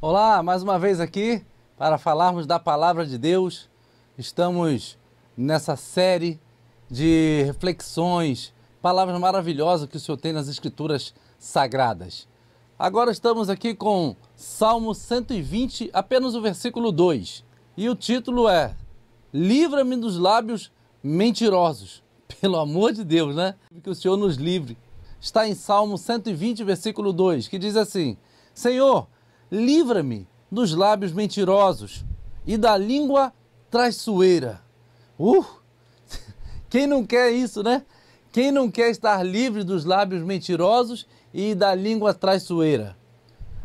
Olá, mais uma vez aqui para falarmos da palavra de Deus. Estamos nessa série de reflexões, palavras maravilhosas que o Senhor tem nas Escrituras Sagradas. Agora estamos aqui com Salmo 120, apenas o versículo 2. E o título é Livra-me dos lábios mentirosos. Pelo amor de Deus, né? Que o Senhor nos livre. Está em Salmo 120, versículo 2, que diz assim: Senhor, livra-me dos lábios mentirosos e da língua traiçoeira. Uh! Quem não quer isso, né? Quem não quer estar livre dos lábios mentirosos e da língua traiçoeira?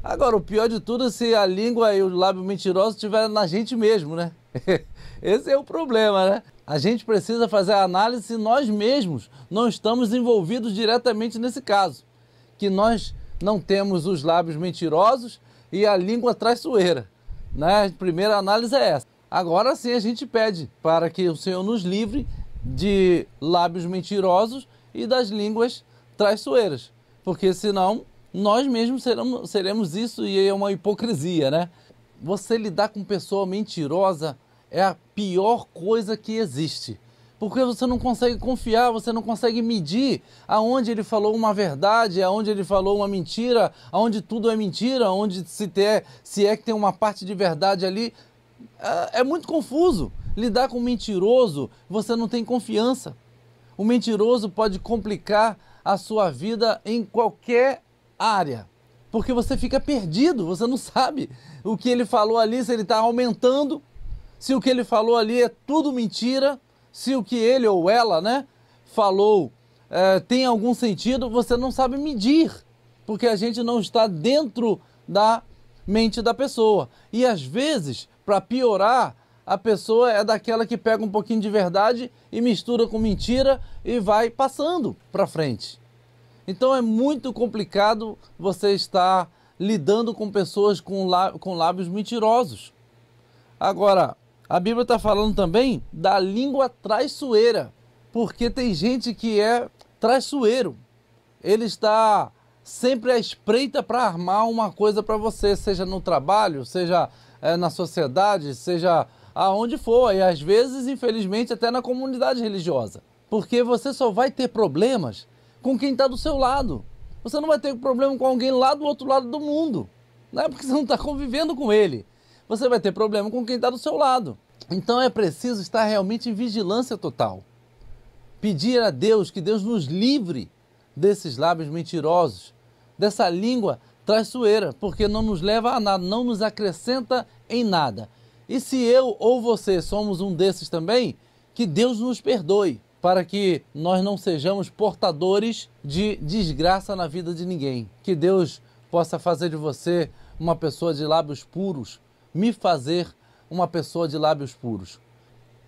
Agora, o pior de tudo é se a língua e o lábio mentiroso estiverem na gente mesmo, né? Esse é o problema, né? A gente precisa fazer a análise nós mesmos, não estamos envolvidos diretamente nesse caso. Que nós não temos os lábios mentirosos e a língua traiçoeira. Né? A primeira análise é essa. Agora sim a gente pede para que o Senhor nos livre de lábios mentirosos e das línguas traiçoeiras, porque senão nós mesmos seremos, seremos isso e é uma hipocrisia, né? Você lidar com pessoa mentirosa é a pior coisa que existe porque você não consegue confiar, você não consegue medir aonde ele falou uma verdade, aonde ele falou uma mentira, aonde tudo é mentira, aonde se, ter, se é que tem uma parte de verdade ali. É, é muito confuso. Lidar com um mentiroso, você não tem confiança. O mentiroso pode complicar a sua vida em qualquer área porque você fica perdido, você não sabe o que ele falou ali, se ele está aumentando, se o que ele falou ali é tudo mentira, se o que ele ou ela né, falou é, tem algum sentido, você não sabe medir, porque a gente não está dentro da mente da pessoa. E às vezes, para piorar, a pessoa é daquela que pega um pouquinho de verdade e mistura com mentira e vai passando para frente. Então é muito complicado você estar lidando com pessoas com, com lábios mentirosos. Agora, a Bíblia está falando também da língua traiçoeira, porque tem gente que é traiçoeiro. Ele está sempre à espreita para armar uma coisa para você, seja no trabalho, seja é, na sociedade, seja aonde for, e às vezes, infelizmente, até na comunidade religiosa. Porque você só vai ter problemas com quem está do seu lado. Você não vai ter problema com alguém lá do outro lado do mundo. Não é porque você não está convivendo com ele você vai ter problema com quem está do seu lado. Então é preciso estar realmente em vigilância total. Pedir a Deus que Deus nos livre desses lábios mentirosos, dessa língua traiçoeira, porque não nos leva a nada, não nos acrescenta em nada. E se eu ou você somos um desses também, que Deus nos perdoe, para que nós não sejamos portadores de desgraça na vida de ninguém. Que Deus possa fazer de você uma pessoa de lábios puros, me fazer uma pessoa de lábios puros.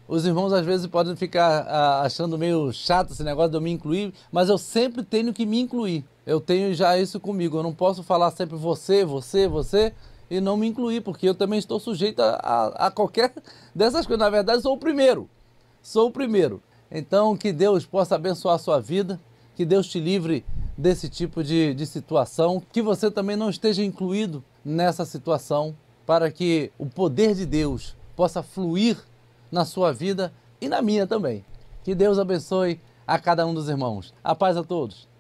Os irmãos às vezes podem ficar ah, achando meio chato esse negócio de eu me incluir, mas eu sempre tenho que me incluir. Eu tenho já isso comigo. Eu não posso falar sempre você, você, você e não me incluir, porque eu também estou sujeito a, a, a qualquer dessas coisas. Na verdade, sou o primeiro. Sou o primeiro. Então, que Deus possa abençoar a sua vida, que Deus te livre desse tipo de, de situação, que você também não esteja incluído nessa situação para que o poder de Deus possa fluir na sua vida e na minha também. Que Deus abençoe a cada um dos irmãos. A paz a todos.